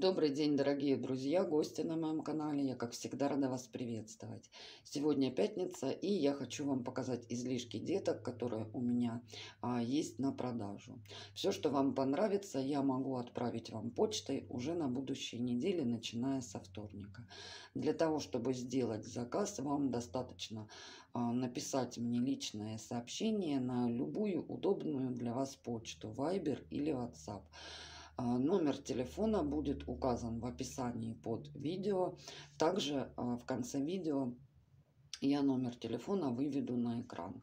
Добрый день, дорогие друзья, гости на моем канале. Я, как всегда, рада вас приветствовать. Сегодня пятница, и я хочу вам показать излишки деток, которые у меня а, есть на продажу. Все, что вам понравится, я могу отправить вам почтой уже на будущей неделе, начиная со вторника. Для того, чтобы сделать заказ, вам достаточно а, написать мне личное сообщение на любую удобную для вас почту, Viber или WhatsApp. А, номер телефона будет указан в описании под видео. Также а, в конце видео я номер телефона выведу на экран.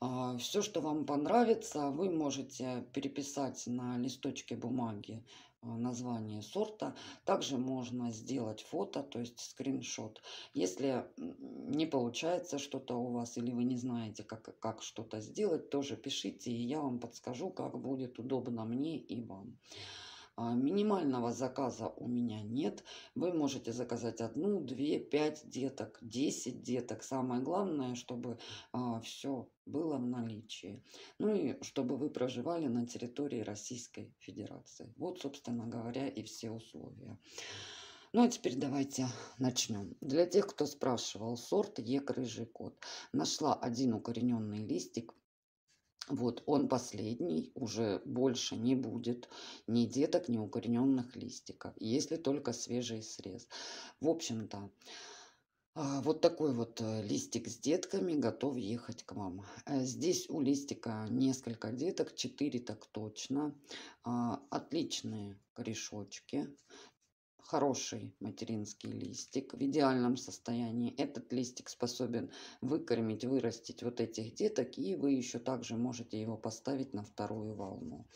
А, Все, что вам понравится, вы можете переписать на листочке бумаги Э, название сорта. Также можно сделать фото, то есть скриншот. Если не получается что-то у вас или вы не знаете, как, как что-то сделать, тоже пишите, и я вам подскажу, как будет удобно мне и вам. А, минимального заказа у меня нет. Вы можете заказать одну, две, пять деток, десять деток. Самое главное, чтобы а, все было в наличии. Ну и чтобы вы проживали на территории Российской Федерации. Вот, собственно говоря, и все условия. Ну а теперь давайте начнем. Для тех, кто спрашивал, сорт Ек Рыжий Кот. Нашла один укорененный листик вот он последний, уже больше не будет ни деток, ни укорененных листиков, если только свежий срез. В общем-то, а, вот такой вот э, листик с детками готов ехать к вам. Э, здесь у листика несколько деток, 4 так точно. А, отличные корешочки хороший материнский листик в идеальном состоянии. Этот листик способен выкормить, вырастить вот этих деток, и вы еще также можете его поставить на вторую волну.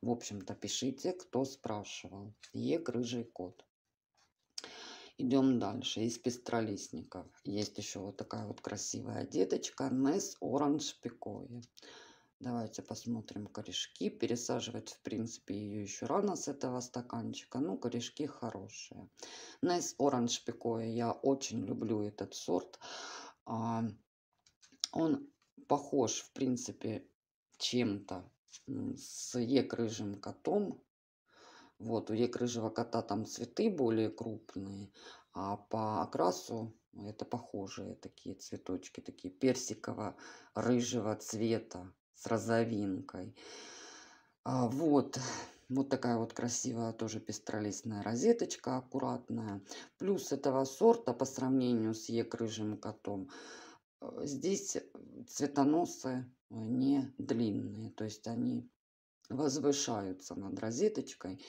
В общем-то, пишите, кто спрашивал. Е. Рыжий кот. Идем дальше. Из пестролистников есть еще вот такая вот красивая деточка Нес Оранж Пикоя. Давайте посмотрим корешки. Пересаживать, в принципе, ее еще рано с этого стаканчика. Ну, корешки хорошие. Nice Orange Picoe. Я очень люблю этот сорт. А, он похож, в принципе, чем-то с е котом. Вот, у е кота там цветы более крупные, а по окрасу это похожие такие цветочки, такие персиково-рыжего цвета с розовинкой. А, вот. Вот такая вот красивая тоже пестролистная розеточка, аккуратная. Плюс этого сорта по сравнению с Е-крыжим котом, а, здесь э, цветоносы а, не длинные. То есть они возвышаются над розеточкой,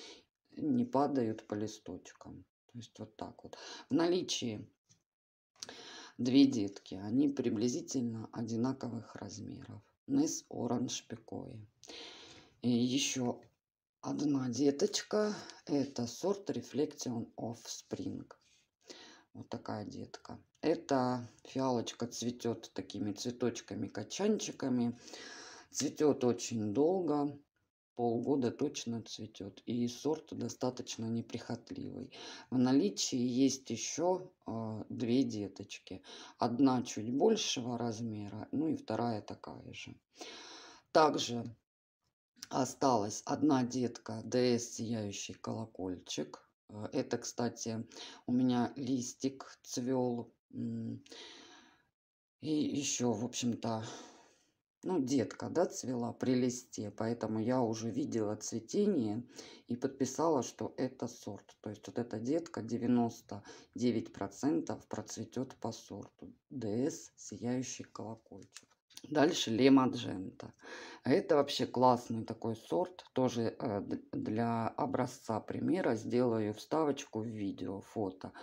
не падают по листочкам. То есть вот так вот. В наличии две детки. Они приблизительно одинаковых размеров низ оранж пикои. И еще одна деточка. Это сорт Reflection of Spring. Вот такая детка. Эта фиалочка цветет такими цветочками-качанчиками. Цветет очень долго полгода точно цветет. И сорт достаточно неприхотливый. В наличии есть еще э, две деточки. Одна чуть большего размера, ну и вторая такая же. Также осталась одна детка ДС «Сияющий колокольчик». А, это, кстати, у меня листик цвел. И еще, в общем-то, ну, детка, да, цвела при листе, поэтому я уже видела цветение и подписала, что это сорт. То есть вот эта детка 99% процветет по сорту. ДС «Сияющий колокольчик». Дальше лемаджента. Это вообще классный такой сорт. Тоже э, для образца примера сделаю вставочку в видео, фото.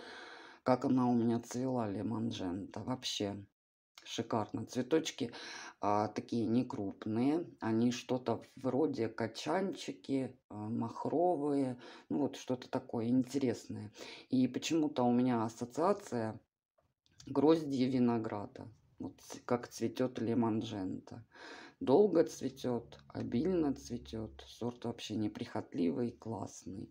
Как она у меня цвела лемаджента. Вообще Шикарно. Цветочки а, такие не крупные. Они что-то вроде качанчики, а, махровые. Ну вот что-то такое интересное. И почему-то у меня ассоциация грозди винограда. Вот как цветет лимонжента Долго цветет, обильно цветет. Сорт вообще неприхотливый, классный.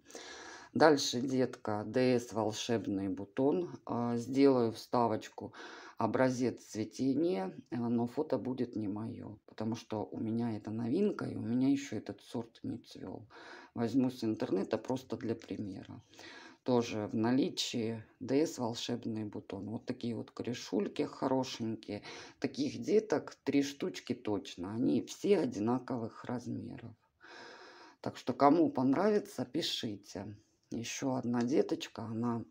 Дальше, детка, ДС волшебный бутон. А, сделаю вставочку образец цветения, э, но фото будет не мое, потому что у меня это новинка, и у меня еще этот сорт не цвел. Возьму с интернета просто для примера. Тоже в наличии ДС волшебный бутон. Вот такие вот корешульки хорошенькие. Таких деток три штучки точно. Они все одинаковых размеров. Так что кому понравится, пишите. Еще одна деточка, она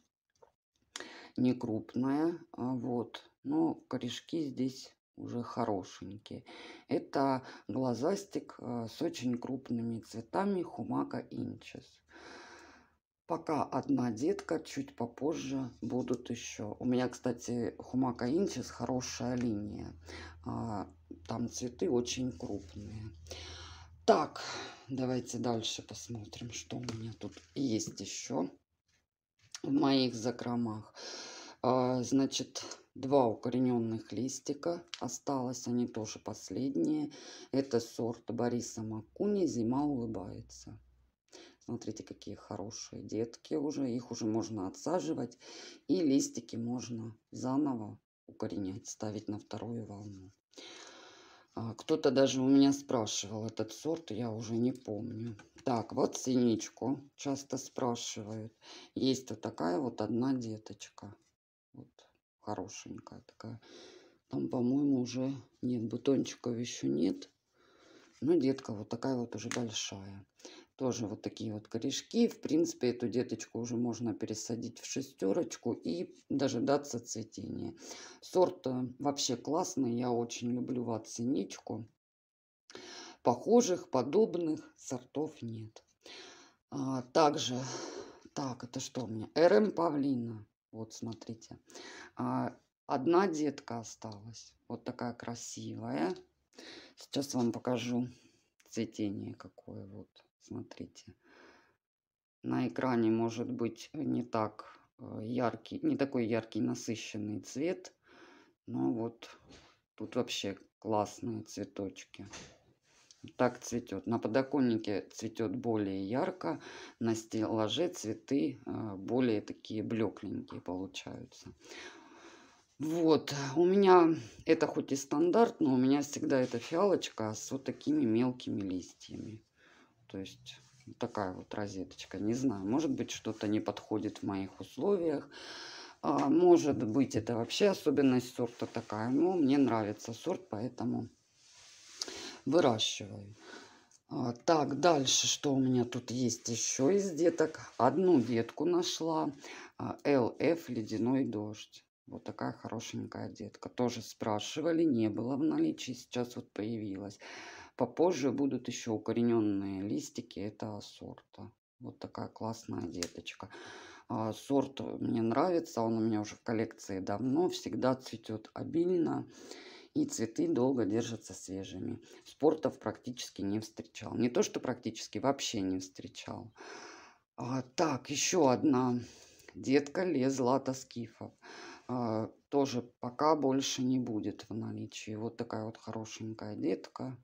не крупная. А вот но корешки здесь уже хорошенькие. Это глазастик э, с очень крупными цветами хумака инчес. Пока одна детка, чуть попозже будут еще. У меня, кстати, хумака инчес хорошая линия. А, там цветы очень крупные. Так, давайте дальше посмотрим, что у меня тут есть еще в моих закромах. А, значит, два укорененных листика. Осталось они тоже последние. Это сорт Бориса Макуни «Зима улыбается». Смотрите, какие хорошие детки уже. Их уже можно отсаживать. И листики можно заново укоренять, ставить на вторую волну. А, кто-то даже у меня спрашивал этот сорт, я уже не помню. Так, вот синичку часто спрашивают. Есть вот такая вот одна деточка. Вот хорошенькая такая. Там, по-моему, уже нет, бутончиков еще нет. Но детка вот такая вот уже большая. Тоже вот такие вот корешки. В принципе, эту деточку уже можно пересадить в шестерочку и дожидаться цветения. Сорт э, вообще классный. Я очень люблю ватсиничку. Похожих, подобных сортов нет. А, также, так, это что у меня? РМ Павлина. Вот, смотрите. А, одна детка осталась. Вот такая красивая. Сейчас вам покажу цветение какое. Вот, смотрите. На экране может быть не так э, яркий, не такой яркий насыщенный цвет. Но вот тут вообще классные цветочки так цветет. На подоконнике цветет более ярко, на стеллаже цветы а, более такие блекленькие получаются. Вот, у меня это хоть и стандарт, но у меня всегда эта фиалочка с вот такими мелкими листьями. То есть такая вот розеточка, не знаю, может быть что-то не подходит в моих условиях. А, может быть это вообще особенность сорта такая, но мне нравится сорт, поэтому выращиваю. А, так, дальше, что у меня тут есть еще из деток? Одну детку нашла. А, ЛФ «Ледяной дождь». Вот такая хорошенькая детка. Тоже спрашивали, не было в наличии, сейчас вот появилась. Попозже будут еще укорененные листики этого сорта. Вот такая классная деточка. А, сорт мне нравится, он у меня уже в коллекции давно, всегда цветет обильно и цветы долго держатся свежими. Спортов практически не встречал. Не то, что практически, вообще не встречал. А, так, еще одна. Детка лезла от скифов. А, тоже пока больше не будет в наличии. Вот такая вот хорошенькая детка.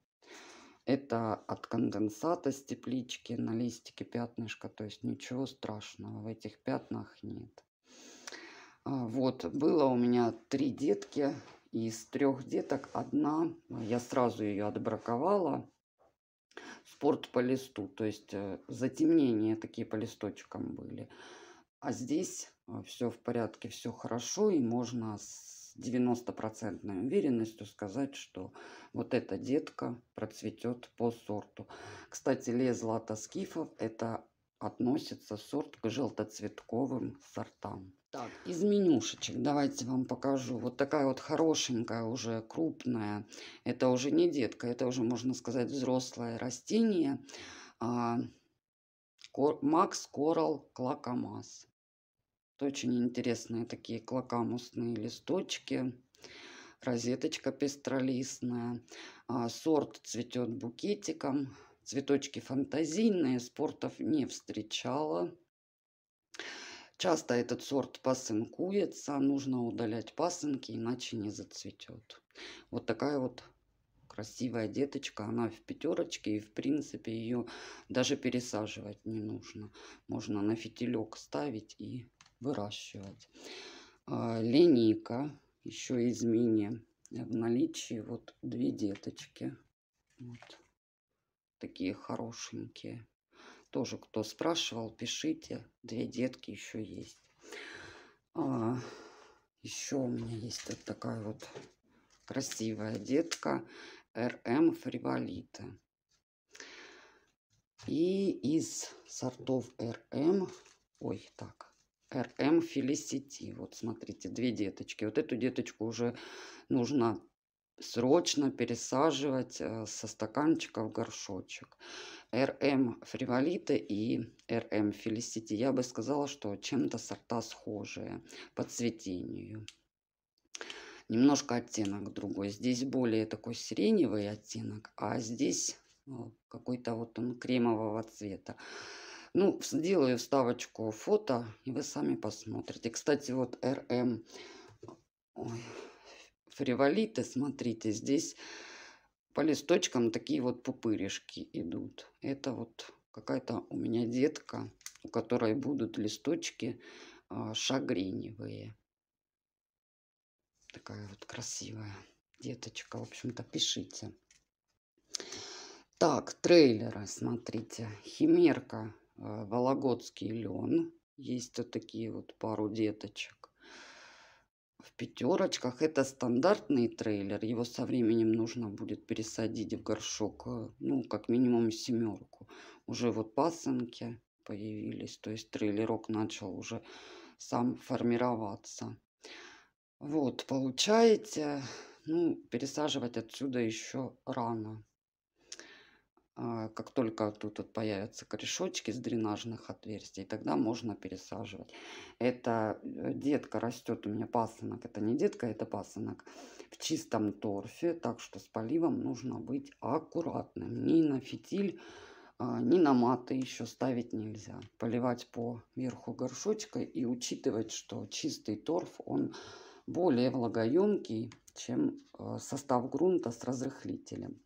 Это от конденсата с теплички на листике пятнышко. То есть ничего страшного в этих пятнах нет. А, вот, было у меня три детки из трех деток одна, а я сразу ее отбраковала, спорт по листу, то есть э, затемнения такие по листочкам были. А здесь э, все в порядке, все хорошо, и можно с 90% уверенностью сказать, что вот эта детка процветет по сорту. Кстати, лез лата скифов – это относится сорт к желтоцветковым сортам. Так, из менюшечек давайте вам покажу. Вот такая вот хорошенькая уже, крупная. Это уже не детка, это уже, можно сказать, взрослое растение. Макс Корал Клакамас. Очень интересные такие клакамусные листочки. Розеточка пестролистная. А, сорт цветет букетиком. Цветочки фантазийные, спортов не встречала. Часто этот сорт пасынкуется, нужно удалять пасынки, иначе не зацветет. Вот такая вот красивая деточка, она в пятерочке, и в принципе ее даже пересаживать не нужно. Можно на фитилек ставить и выращивать. А, линейка еще из мини в наличии, вот две деточки. Вот такие хорошенькие. Тоже, кто спрашивал, пишите. Две детки еще есть. А, еще у меня есть вот такая вот красивая детка РМ эм Фриволита. И из сортов РМ, эм, ой, так, РМ эм Фелисити. Вот смотрите, две деточки. Вот эту деточку уже нужно срочно пересаживать э, со стаканчика в горшочек. РМ эм фриволита и РМ эм фелисити, я бы сказала, что чем-то сорта схожие по цветению. Немножко оттенок другой. Здесь более такой сиреневый оттенок, а здесь э, какой-то вот он кремового цвета. Ну, сделаю вставочку фото, и вы сами посмотрите. Кстати, вот РМ... Эм, ой, фриволиты, смотрите, здесь по листочкам такие вот пупырышки идут. Это вот какая-то у меня детка, у которой будут листочки а, шагреневые. Такая вот красивая деточка. В общем-то, пишите. Так, трейлеры, смотрите. Химерка, э, Вологодский лен. Есть вот такие вот пару деточек в пятерочках. Это стандартный трейлер. Его со временем нужно будет пересадить в горшок, э, ну, как минимум семерку. Уже вот пасынки появились, то есть трейлерок начал уже сам формироваться. Вот, получаете, ну, пересаживать отсюда еще рано. А, как только тут вот появятся корешочки с дренажных отверстий, тогда можно пересаживать. Это э, детка растет у меня пасынок, это не детка, это пасынок в чистом торфе, так что с поливом нужно быть аккуратным. Ни на фитиль, а, ни на маты еще ставить нельзя. Поливать по верху горшочка и учитывать, что чистый торф, он более влагоемкий, чем э, состав грунта с разрыхлителем.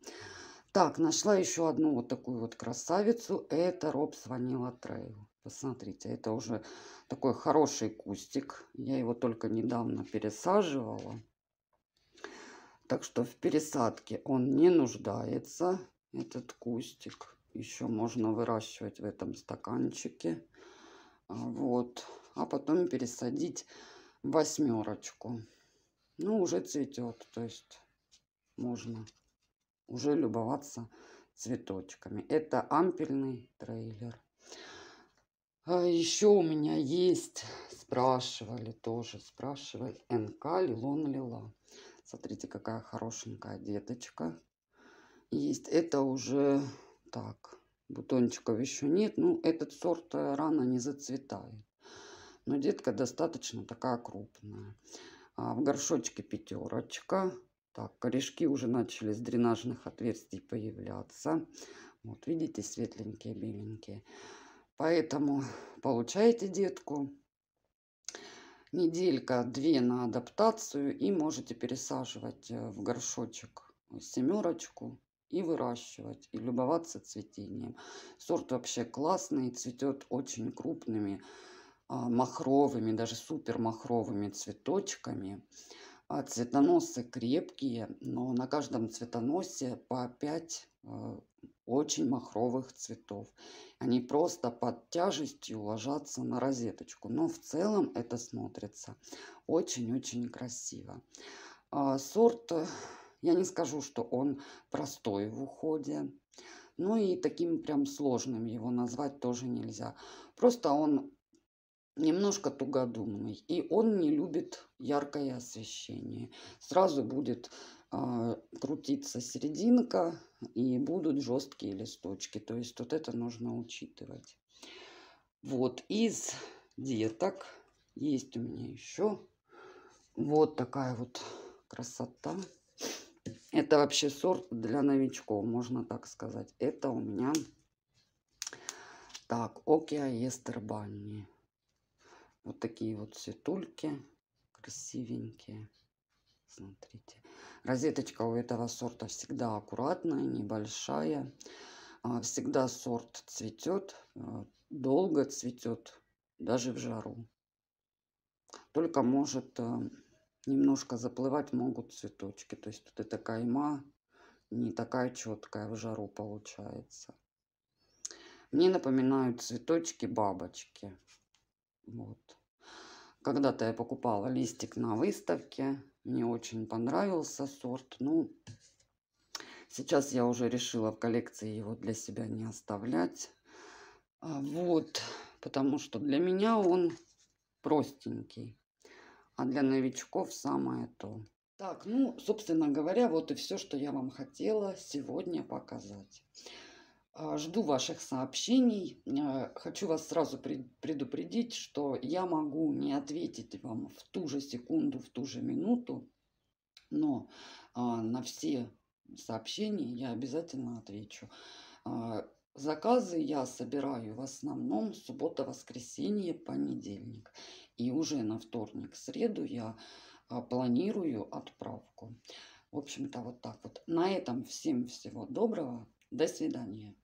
Так, нашла еще одну вот такую вот красавицу. Это Роб звонила Трейл. Посмотрите, это уже такой хороший кустик. Я его только недавно пересаживала. Так что в пересадке он не нуждается, этот кустик. Еще можно выращивать в этом стаканчике. А вот. А потом пересадить восьмерочку. Ну, уже цветет, то есть можно уже любоваться цветочками. Это ампельный трейлер. А еще у меня есть, спрашивали тоже, спрашивали, НК Лилон Лила. Смотрите, какая хорошенькая деточка есть. Это уже так, бутончиков еще нет. Ну, этот сорт э, рано не зацветает. Но детка достаточно такая крупная. А в горшочке пятерочка. Так, корешки уже начали с дренажных отверстий появляться. Вот видите, светленькие, беленькие. Поэтому получаете детку. Неделька, две на адаптацию и можете пересаживать э, в горшочек семерочку и выращивать, и любоваться цветением. Сорт вообще классный, цветет очень крупными а, махровыми, даже супер махровыми цветочками. А цветоносы крепкие, но на каждом цветоносе по 5 э, очень махровых цветов. Они просто под тяжестью ложатся на розеточку. Но в целом это смотрится очень-очень красиво. А сорт, э, я не скажу, что он простой в уходе. Ну и таким прям сложным его назвать тоже нельзя. Просто он немножко тугодумный, и он не любит яркое освещение. Сразу будет э, крутиться серединка и будут жесткие листочки. То есть вот это нужно учитывать. Вот из деток есть у меня еще вот такая вот красота. Это вообще сорт для новичков, можно так сказать. Это у меня так, Океа Естер Банни. Вот такие вот цветульки красивенькие. Смотрите. Розеточка у этого сорта всегда аккуратная, небольшая. А, всегда сорт цветет, а, долго цветет, даже в жару. Только может а, немножко заплывать могут цветочки. То есть тут эта кайма не такая четкая в жару получается. Мне напоминают цветочки бабочки. Вот. Когда-то я покупала листик на выставке. Мне очень понравился сорт. Ну, сейчас я уже решила в коллекции его для себя не оставлять. А вот, потому что для меня он простенький. А для новичков самое то. Так, ну, собственно говоря, вот и все, что я вам хотела сегодня показать. А, жду ваших сообщений. А, хочу вас сразу предупредить, что я могу не ответить вам в ту же секунду, в ту же минуту, но а, на все сообщения я обязательно отвечу. Заказы я собираю в основном суббота, воскресенье, понедельник. И уже на вторник, среду я планирую отправку. В общем-то, вот так вот. На этом всем всего доброго. До свидания.